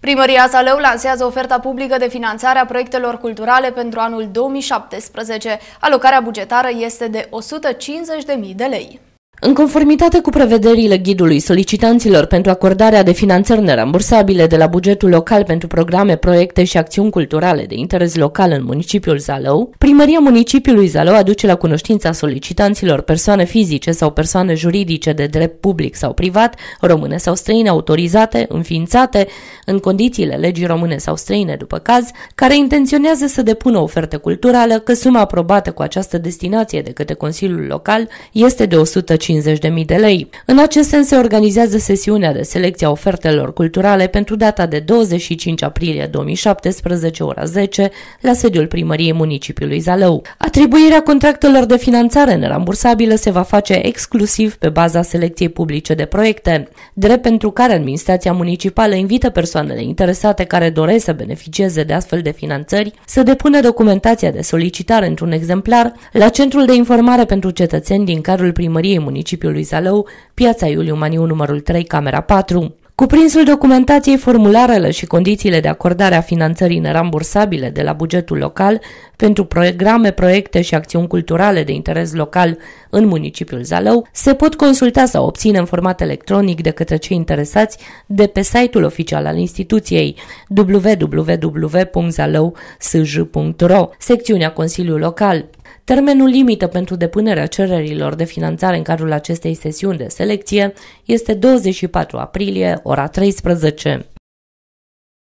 Primăria Saleu lansează oferta publică de finanțare a proiectelor culturale pentru anul 2017. Alocarea bugetară este de 150.000 de lei. În conformitate cu prevederile ghidului solicitanților pentru acordarea de finanțări nerambursabile de la bugetul local pentru programe, proiecte și acțiuni culturale de interes local în municipiul Zalău, Primăria Municipiului Zalău aduce la cunoștința solicitanților persoane fizice sau persoane juridice de drept public sau privat, române sau străine autorizate, înființate, în condițiile legii române sau străine după caz, care intenționează să depună oferte culturală că suma aprobată cu această destinație de către Consiliul Local este de 150 50.000 de lei. În acest sens se organizează sesiunea de selecție a ofertelor culturale pentru data de 25 aprilie 2017, ora 10, la sediul primăriei municipiului Zalău. Atribuirea contractelor de finanțare nerambursabilă se va face exclusiv pe baza selecției publice de proiecte, drept pentru care administrația municipală invită persoanele interesate care doresc să beneficieze de astfel de finanțări să depună documentația de solicitare într-un exemplar la Centrul de Informare pentru Cetățeni din cadrul primăriei municipiului municipiului Zalău, piața Iuliu Maniu numărul 3, camera 4. Cuprinsul documentației, formularele și condițiile de acordare a finanțării nerambursabile de la bugetul local pentru programe, proiecte și acțiuni culturale de interes local în municipiul Zalău se pot consulta sau obține în format electronic de către cei interesați de pe site-ul oficial al instituției www.zalău.sj.ro, secțiunea Consiliul Local. Termenul limită pentru depunerea cererilor de finanțare în cadrul acestei sesiuni de selecție este 24 aprilie, ora 13.